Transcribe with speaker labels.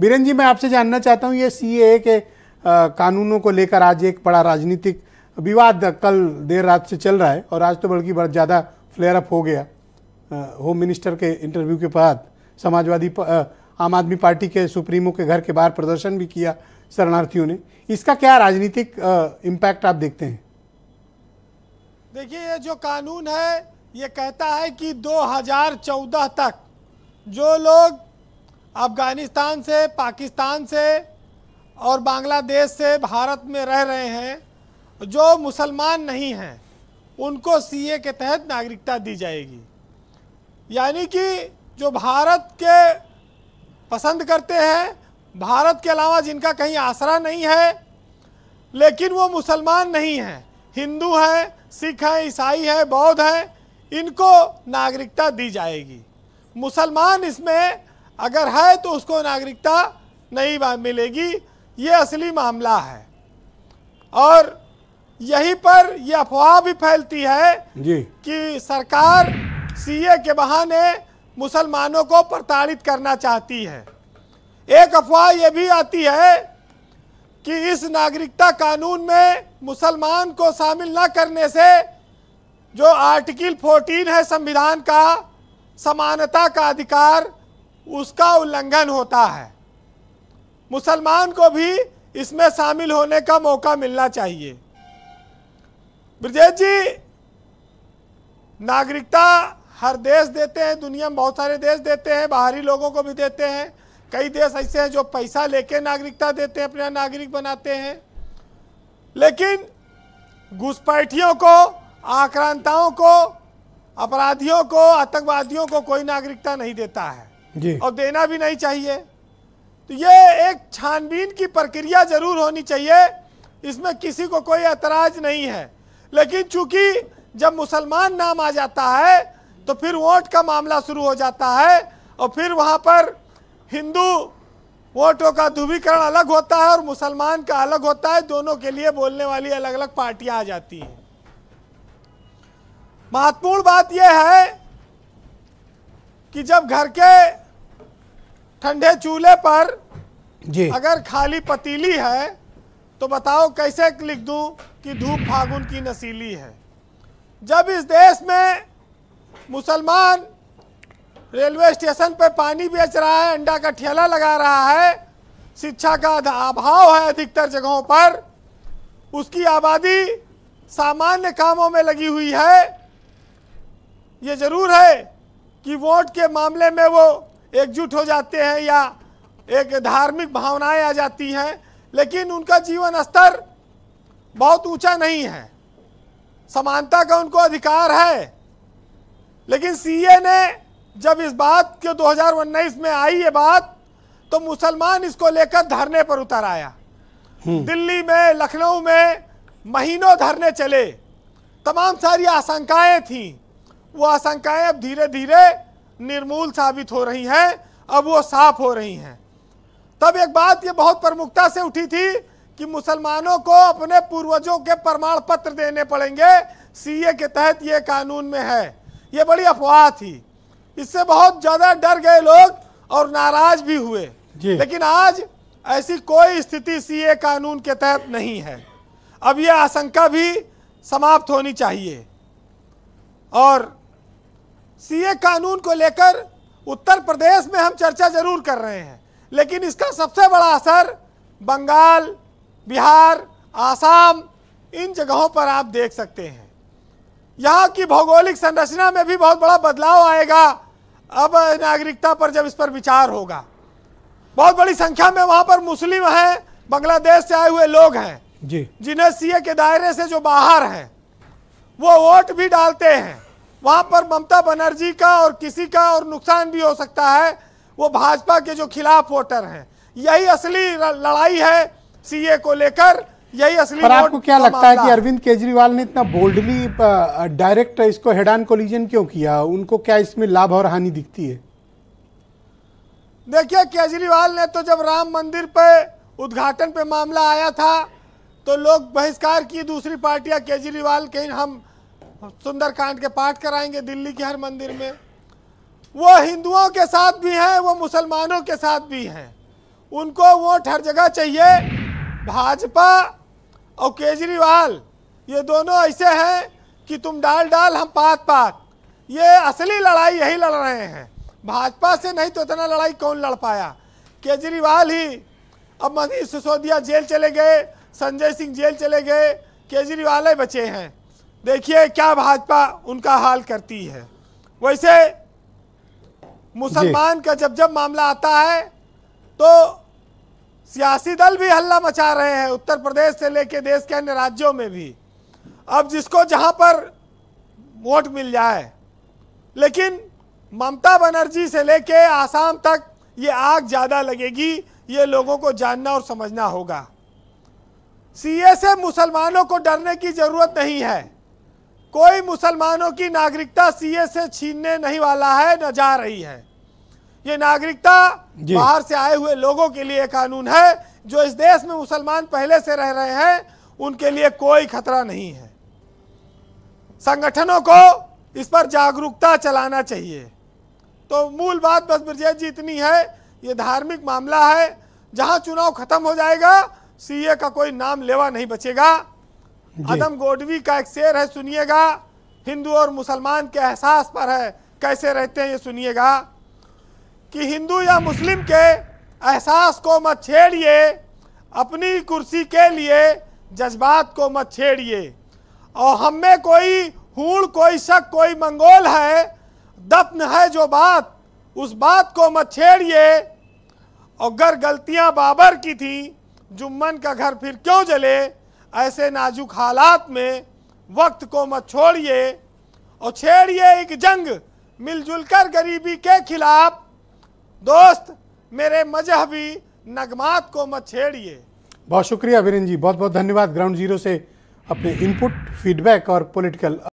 Speaker 1: बीरेन जी मैं आपसे जानना चाहता हूँ ये सी ए के कानूनों को लेकर आज एक बड़ा राजनीतिक विवाद कल देर रात से चल रहा है और आज तो बल्कि बड़ा ज़्यादा फ्लेयरअप हो गया होम मिनिस्टर के इंटरव्यू के बाद समाजवादी आम आदमी पार्टी के सुप्रीमो के घर के बाहर प्रदर्शन भी किया शरणार्थियों ने इसका क्या राजनीतिक इम्पैक्ट आप देखते हैं देखिए ये जो कानून है ये कहता है कि 2014 तक जो लोग अफगानिस्तान से पाकिस्तान से और बांग्लादेश से भारत में रह रहे हैं जो मुसलमान नहीं हैं उनको सीए के तहत नागरिकता दी जाएगी यानी कि जो भारत के पसंद करते हैं भारत के अलावा जिनका कहीं आसरा नहीं है लेकिन वो मुसलमान नहीं हैं हिंदू हैं सिख हैं ईसाई हैं बौद्ध हैं इनको नागरिकता दी जाएगी मुसलमान इसमें अगर है तो उसको नागरिकता नहीं मिलेगी ये असली मामला है और यहीं पर यह अफवाह भी फैलती है जी। कि सरकार सीए के बहाने मुसलमानों को प्रताड़ित करना चाहती है एक अफवाह यह भी आती है कि इस नागरिकता कानून में मुसलमान को शामिल न करने से जो आर्टिकल 14 है संविधान का समानता का अधिकार उसका उल्लंघन होता है मुसलमान को भी इसमें शामिल होने का मौका मिलना चाहिए ब्रजेश जी नागरिकता हर देश देते हैं दुनिया में बहुत सारे देश देते हैं बाहरी लोगों को भी देते हैं कई देश ऐसे हैं जो पैसा लेके नागरिकता देते हैं अपना नागरिक बनाते हैं लेकिन घुसपैठियों को आक्रांताओं को अपराधियों को आतंकवादियों को कोई नागरिकता नहीं देता है और देना भी नहीं चाहिए तो ये एक छानबीन की प्रक्रिया जरूर होनी चाहिए इसमें किसी को कोई एतराज नहीं है लेकिन चूंकि जब मुसलमान नाम आ जाता है तो फिर वोट का मामला शुरू हो जाता है और फिर वहां पर हिंदू वोटों का ध्रुवीकरण अलग होता है और मुसलमान का अलग होता है दोनों के लिए बोलने वाली अलग अलग पार्टियां आ जाती हैं महत्वपूर्ण बात यह है कि जब घर के ठंडे चूल्हे पर जी अगर खाली पतीली है तो बताओ कैसे लिख दूं कि धूप फागुन की नसीली है जब इस देश में मुसलमान रेलवे स्टेशन पर पानी बेच रहा है अंडा का ठेला लगा रहा है शिक्षा का अभाव है अधिकतर जगहों पर उसकी आबादी सामान्य कामों में लगी हुई है ये ज़रूर है कि वोट के मामले में वो एकजुट हो जाते हैं या एक धार्मिक भावनाएं आ जाती हैं लेकिन उनका जीवन स्तर बहुत ऊंचा नहीं है समानता का उनको अधिकार है लेकिन सीए ने जब इस बात के 2019 में आई ये बात तो मुसलमान इसको लेकर धरने पर उतर आया हम्म। दिल्ली में लखनऊ में महीनों धरने चले तमाम सारी आशंकाएं थीं वो आशंकाएं अब धीरे धीरे निर्मूल साबित हो रही हैं अब वो साफ हो रही हैं तब एक बात ये बहुत प्रमुखता से उठी थी कि मुसलमानों को अपने पूर्वजों के प्रमाण पत्र देने पड़ेंगे सीए के तहत ये कानून में है ये बड़ी अफवाह थी इससे बहुत ज़्यादा डर गए लोग और नाराज भी हुए लेकिन आज ऐसी कोई स्थिति सीए कानून के तहत नहीं है अब यह आशंका भी समाप्त होनी चाहिए और सीए कानून को लेकर उत्तर प्रदेश में हम चर्चा जरूर कर रहे हैं लेकिन इसका सबसे बड़ा असर बंगाल बिहार आसाम इन जगहों पर आप देख सकते हैं यहाँ की भौगोलिक संरचना में भी बहुत बड़ा बदलाव आएगा अब नागरिकता पर जब इस पर विचार होगा बहुत बड़ी संख्या में वहाँ पर मुस्लिम हैं बांग्लादेश से आए हुए लोग हैं जी जिन्हें सीए के दायरे से जो बाहर हैं वो वोट भी डालते हैं वहां पर ममता बनर्जी का और किसी का और नुकसान भी हो सकता है वो भाजपा के जो खिलाफ वोटर हैं यही असली लड़ाई है सीए को लेकर यही असली पर आपको क्या लगता है कि अरविंद केजरीवाल ने इतना बोल्डली डायरेक्ट इसको हेडान कोलिजन क्यों किया उनको क्या इसमें लाभ और हानि दिखती है देखिए केजरीवाल ने तो जब राम मंदिर पे उद्घाटन पे मामला आया था तो लोग बहिष्कार की दूसरी पार्टियां केजरीवाल कहीं हम सुंदरकांड के पाठ कराएंगे दिल्ली के हर मंदिर में वो हिंदुओं के साथ भी हैं वो मुसलमानों के साथ भी हैं उनको वोट हर जगह चाहिए भाजपा और केजरीवाल ये दोनों ऐसे हैं कि तुम डाल डाल हम पात पात ये असली लड़ाई यही लड़ रहे हैं भाजपा से नहीं तो इतना लड़ाई कौन लड़ पाया केजरीवाल ही अब मनीष सिसोदिया जेल चले गए संजय सिंह जेल चले गए केजरीवाल ही बचे हैं देखिए क्या भाजपा उनका हाल करती है वैसे मुसलमान का जब जब मामला आता है तो सियासी दल भी हल्ला मचा रहे हैं उत्तर प्रदेश से लेके देश के अन्य राज्यों में भी अब जिसको जहां पर वोट मिल जाए लेकिन ममता बनर्जी से लेके आसाम तक ये आग ज़्यादा लगेगी ये लोगों को जानना और समझना होगा सीए से मुसलमानों को डरने की ज़रूरत नहीं है कोई मुसलमानों की नागरिकता सीए से छीनने नहीं वाला है न जा रही है ये नागरिकता बाहर से आए हुए लोगों के लिए कानून है जो इस देश में मुसलमान पहले से रह रहे हैं उनके लिए कोई खतरा नहीं है संगठनों को इस पर जागरूकता चलाना चाहिए तो मूल बात बस ब्रजेश जी इतनी है ये धार्मिक मामला है जहां चुनाव खत्म हो जाएगा सीए का कोई नाम लेवा नहीं बचेगा अदम गोडवी का एक शेर है सुनिएगा हिंदू और मुसलमान के एहसास पर है कैसे रहते हैं ये सुनिएगा कि हिंदू या मुस्लिम के एहसास को मत छेड़िए अपनी कुर्सी के लिए जज्बात को मत छेड़िए और हम में कोई हूण कोई शक कोई मंगोल है दफ्न है जो बात उस बात को मत छेड़िए और अगर गलतियां बाबर की थी जुम्मन का घर फिर क्यों जले ऐसे नाजुक हालात में वक्त को मत छोड़िए और छेड़िए एक जंग मिलजुल कर गरीबी के खिलाफ दोस्त मेरे मजहबी नगमात को मत छेड़िए बहुत शुक्रिया वीरन जी बहुत बहुत धन्यवाद ग्राउंड जीरो से अपने इनपुट फीडबैक और पॉलिटिकल